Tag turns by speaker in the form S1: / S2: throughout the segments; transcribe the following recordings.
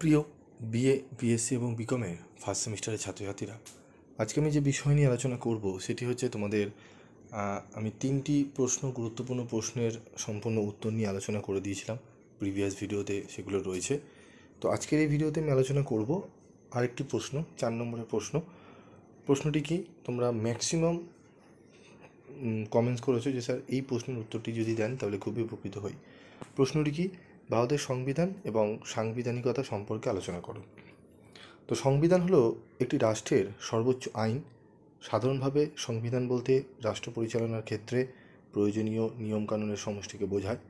S1: প্রিয় BA BSc এবং বিকমে first সেমিস্টারের ছাত্রছাত্রীরা আজকে আমি যে বিষয় নিয়ে আলোচনা করব সেটি হচ্ছে তোমাদের আমি তিনটি প্রশ্ন গুরুত্বপূর্ণ প্রশ্নের সম্পূর্ণ উত্তর নিয়ে আলোচনা করে দিয়েছিলাম প্রিভিয়াস ভিডিওতে সেগুলো রয়েছে তো আজকের এই ভিডিওতে আমি আলোচনা করব আরেকটি প্রশ্ন চার নম্বরের প্রশ্ন প্রশ্নটি কি তোমরা ম্যাক্সিমাম কমেন্টস করেছো যে স্যার এই প্রশ্নের উত্তরটি যদি দেন তাহলে খুবই উপকৃত হই প্রশ্নটি কি ভারতের সংবিধান এবং সাংবিধানিকতা সম্পর্কে আলোচনা করো তো সংবিধান হলো একটি রাষ্ট্রের সর্বোচ্চ আইন সাধারণভাবে সংবিধান বলতে রাষ্ট্র পরিচালনার ক্ষেত্রে প্রয়োজনীয় নিয়মকানুনের সমষ্টিকে বোঝায়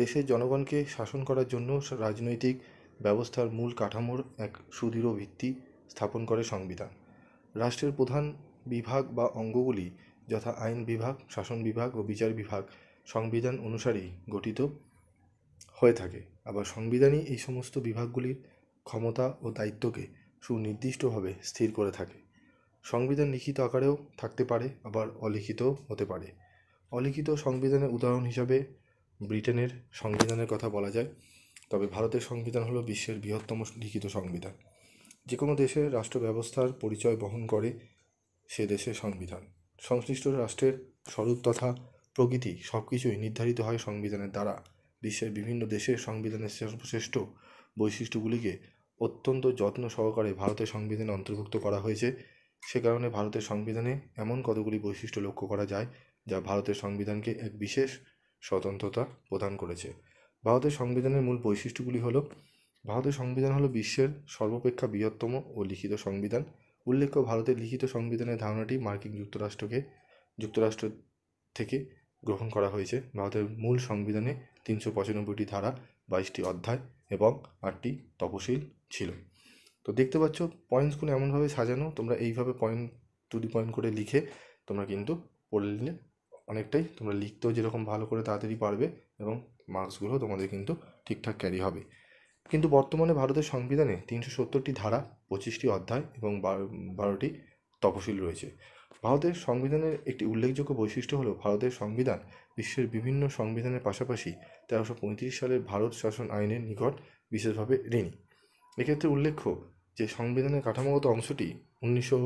S1: দেশের জনগণকে শাসন করার জন্য রাজনৈতিক ব্যবস্থার মূল কাঠামোর এক সুদৃঢ় ভিত্তি স্থাপন করে সংবিধান রাষ্ট্রের প্রধান বিভাগ বা অঙ্গগুলি যথা আইন বিভাগ শাসন বিভাগ ও বিচার বিভাগ সংবিধান অনুসারেই গঠিত হয়ে থাকে আবার সংবিধানই এই সমস্ত বিভাগগুলির ক্ষমতা ও দায়িত্বকে সুনির্দিষ্টভাবে স্থির করে থাকে সংবিধান লিখিত আকারেও থাকতে পারে আবার অলিখিতও হতে পারে অলিখিত সংবিধানের উদাহরণ হিসাবে ব্রিটেনের সংবিধানের কথা বলা যায় তবে ভারতের সংবিধান হলো বিশ্বের বৃহত্তম লিখিত সংবিধান যে কোনো দেশের রাষ্ট্র ব্যবস্থার পরিচয় বহন করে সে দেশের সংবিধান সংশ্লিষ্ট রাষ্ট্রের স্বরূপ তথা প্রকৃতি সব কিছুই নির্ধারিত হয় সংবিধানের দ্বারা বিশ্বের বিভিন্ন দেশের সংবিধানের সর্বশ্রেষ্ঠ বৈশিষ্ট্যগুলিকে অত্যন্ত যত্ন সহকারে ভারতের সংবিধানে অন্তর্ভুক্ত করা হয়েছে সে কারণে ভারতের সংবিধানে এমন কতগুলি বৈশিষ্ট্য লক্ষ্য করা যায় যা ভারতের সংবিধানকে এক বিশেষ স্বতন্ত্রতা প্রদান করেছে ভারতের সংবিধানের মূল বৈশিষ্ট্যগুলি হলো ভারতের সংবিধান হলো বিশ্বের সর্বাপেক্ষা বৃহত্তম ও লিখিত সংবিধান উল্লেখ্য ভারতের লিখিত সংবিধানের ধারণাটি মার্কিন যুক্তরাষ্ট্রকে যুক্তরাষ্ট্র থেকে গ্রহণ করা হয়েছে ভারতের মূল সংবিধানে তিনশো পঁচানব্বইটি ধারা বাইশটি অধ্যায় এবং আটটি তপশিল ছিল তো দেখতে পাচ্ছ পয়েন্টসগুলো এমনভাবে সাজানো তোমরা এইভাবে পয়েন্ট টু দি পয়েন্ট করে লিখে তোমরা কিন্তু পড়লে অনেকটাই তোমরা লিখতেও যেরকম ভালো করে তাড়াতাড়ি পারবে এবং মার্কসগুলো তোমাদের কিন্তু ঠিকঠাক ক্যারি হবে কিন্তু বর্তমানে ভারতের সংবিধানে তিনশো সত্তরটি ধারা পঁচিশটি অধ্যায় এবং বারোটি তপশিল রয়েছে ভারতের সংবিধানের একটি উল্লেখযোগ্য বৈশিষ্ট্য হলো ভারতের সংবিধান বিশ্বের বিভিন্ন সংবিধানের পাশাপাশি তেরোশো পঁয়ত্রিশ সালের ভারত শাসন আইনের নিকট বিশেষভাবে ঋণী এক্ষেত্রে উল্লেখ্য যে সংবিধানের কাঠামোগত অংশটি উনিশশো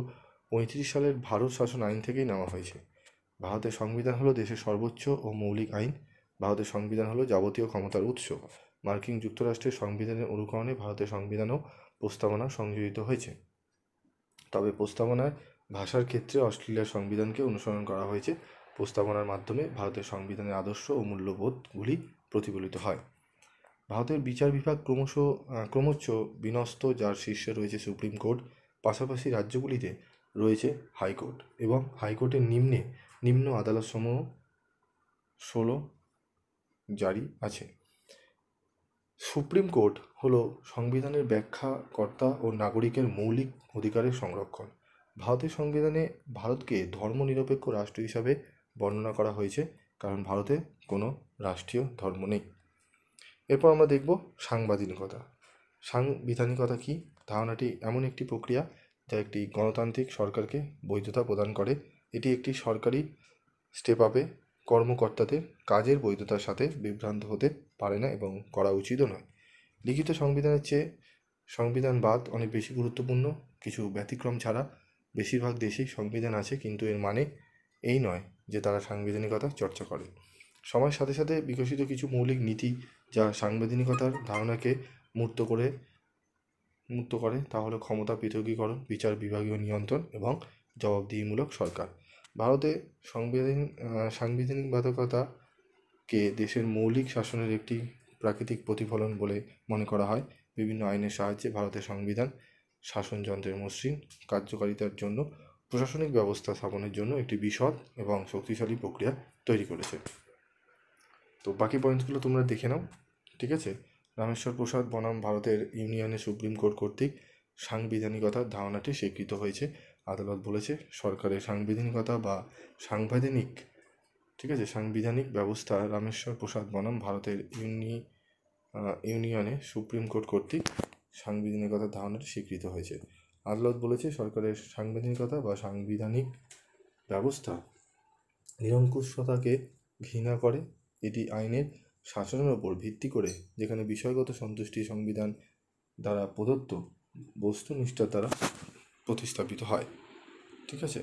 S1: পঁয়ত্রিশ সালের ভারত শাসন আইন থেকেই নেওয়া হয়েছে ভারতের সংবিধান হলো দেশের সর্বোচ্চ ও মৌলিক আইন ভারতের সংবিধান হলো যাবতীয় ক্ষমতার উৎস মার্কিন যুক্তরাষ্ট্রের সংবিধানের অনুকরণে ভারতের সংবিধানও প্রস্তাবনা সংযোজিত হয়েছে তবে প্রস্তাবনায় ভাষার ক্ষেত্রে অস্ট্রেলিয়ার সংবিধানকে অনুসরণ করা হয়েছে প্রস্তাবনার মাধ্যমে ভারতের সংবিধানের আদর্শ ও মূল্যবোধগুলি প্রতিফলিত হয় ভারতের বিচার বিভাগ ক্রমশ ক্রমশ বিনস্ত যার শীর্ষে রয়েছে সুপ্রিম কোর্ট পাশাপাশি রাজ্যগুলিতে রয়েছে হাইকোর্ট এবং হাইকোর্টের নিম্নে নিম্ন আদালতসমূহ ষোলো জারি আছে সুপ্রিম কোর্ট হলো সংবিধানের ব্যাখ্যাকর্তা ও নাগরিকের মৌলিক অধিকারের সংরক্ষণ ভারতের সংবিধানে ভারতকে ধর্মনিরপেক্ষ রাষ্ট্র হিসাবে বর্ণনা করা হয়েছে কারণ ভারতে কোনো রাষ্ট্রীয় ধর্ম নেই এরপর আমরা দেখব সাংবাদিকতা সাংবিধানিকতা কি ধারণাটি এমন একটি প্রক্রিয়া যা একটি গণতান্ত্রিক সরকারকে বৈধতা প্রদান করে এটি একটি সরকারি স্টেপ আপে কর্মকর্তাদের কাজের বৈধতার সাথে বিভ্রান্ত হতে পারে না এবং করা উচিতও নয় লিখিত সংবিধানের চেয়ে সংবিধানবাদ অনেক বেশি গুরুত্বপূর্ণ কিছু ব্যতিক্রম ছাড়া বেশিরভাগ দেশেই সংবিধান আছে কিন্তু এর মানে এই নয় যে তারা সাংবিধানিকতা চর্চা করে সময়ের সাথে সাথে বিকশিত কিছু মৌলিক নীতি যা সাংবিধানিকতার ধারণাকে মূর্ত করে মুক্ত করে তা হলো ক্ষমতা পৃথকীকরণ বিচার বিভাগীয় নিয়ন্ত্রণ এবং জবাবদিহিমূলক সরকার ভারতে সংবিধান সাংবিধানিক বাধকতাকে দেশের মৌলিক শাসনের একটি প্রাকৃতিক প্রতিফলন বলে মনে করা হয় বিভিন্ন আইনের সাহায্যে ভারতের সংবিধান শাসনযন্ত্রের মসৃণ কার্যকারিতার জন্য প্রশাসনিক ব্যবস্থা স্থাপনের জন্য একটি বিশদ এবং শক্তিশালী প্রক্রিয়া তৈরি করেছে তো বাকি পয়েন্টসগুলো তোমরা দেখে নাও ঠিক আছে রামেশ্বর প্রসাদ বনাম ভারতের ইউনিয়নে সুপ্রিম কোর্ট কর্তৃক সাংবিধানিকতার ধারণাটি স্বীকৃত হয়েছে আদালত বলেছে সরকারের সাংবিধানিকতা বা সাংবিধানিক ঠিক আছে সাংবিধানিক ব্যবস্থা রামেশ্বর প্রসাদ বনাম ভারতের ইউনি ইউনিয়নে সুপ্রিম কোর্ট কর্তৃক সাংবিধানিকতার ধারণাটি স্বীকৃত হয়েছে আদালত বলেছে সরকারের সাংবিধানিকতা বা সাংবিধানিক ব্যবস্থা নিরঙ্কুশতাকে ঘৃণা করে এটি আইনের শাসনের ওপর ভিত্তি করে যেখানে বিষয়গত সন্তুষ্টি সংবিধান দ্বারা প্রদত্ত বস্তুনিষ্ঠার দ্বারা প্রতিস্থাপিত হয় ঠিক আছে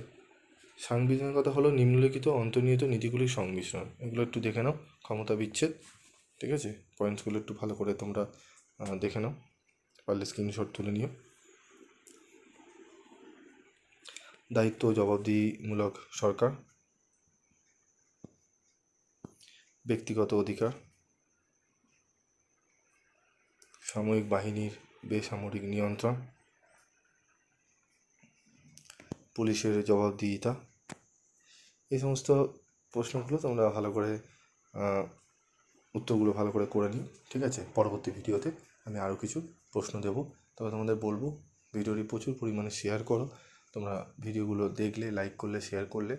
S1: সাংবিধানিকতা হলো নিম্নলিখিত অন্তর্নিহিত নীতিগুলির সংমিশ্রণ এগুলো একটু দেখে নাও ক্ষমতা বিচ্ছেদ ঠিক আছে পয়েন্টসগুলো একটু ভালো করে তোমরা দেখে নাও পারলে স্ক্রিনশট তুলে নিও দায়িত্ব জবাবদিহিমূলক সরকার ব্যক্তিগত অধিকার সাময়িক বাহিনীর বেসামরিক নিয়ন্ত্রণ পুলিশের জবাবদিহিতা এই সমস্ত প্রশ্নগুলো তোমরা ভালো করে উত্তরগুলো ভালো করে করে নিই ঠিক আছে পরবর্তী ভিডিওতে আমি আরও কিছু প্রশ্ন দেব তবে তোমাদের বলবো ভিডিওটি প্রচুর পরিমাণে শেয়ার করো তোমরা ভিডিওগুলো দেখলে লাইক করলে শেয়ার করলে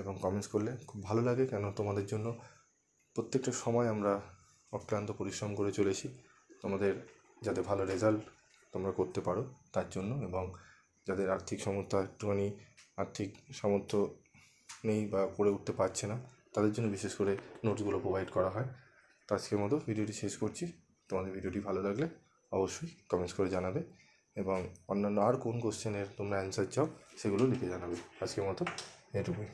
S1: এবং কমেন্টস করলে খুব ভালো লাগে কেন তোমাদের জন্য প্রত্যেকটা সময় আমরা অক্লান্ত পরিশ্রম করে চলেছি তোমাদের যাতে ভালো রেজাল্ট তোমরা করতে পারো তার জন্য এবং যাদের আর্থিক সামর্থ্য একটুখানি আর্থিক সামর্থ্য নেই বা করে উঠতে পারছে না তাদের জন্য বিশেষ করে নোটসগুলো প্রোভাইড করা হয় তো আজকের মতো ভিডিওটি শেষ করছি তোমাদের ভিডিওটি ভালো লাগলে অবশ্যই কমেন্টস করে জানাবে এবং অন্যান্য আর কোন কোশ্চেনের তোমরা অ্যান্সার চাও সেগুলো লিখে জানাবে আজকের মতো এটুকুই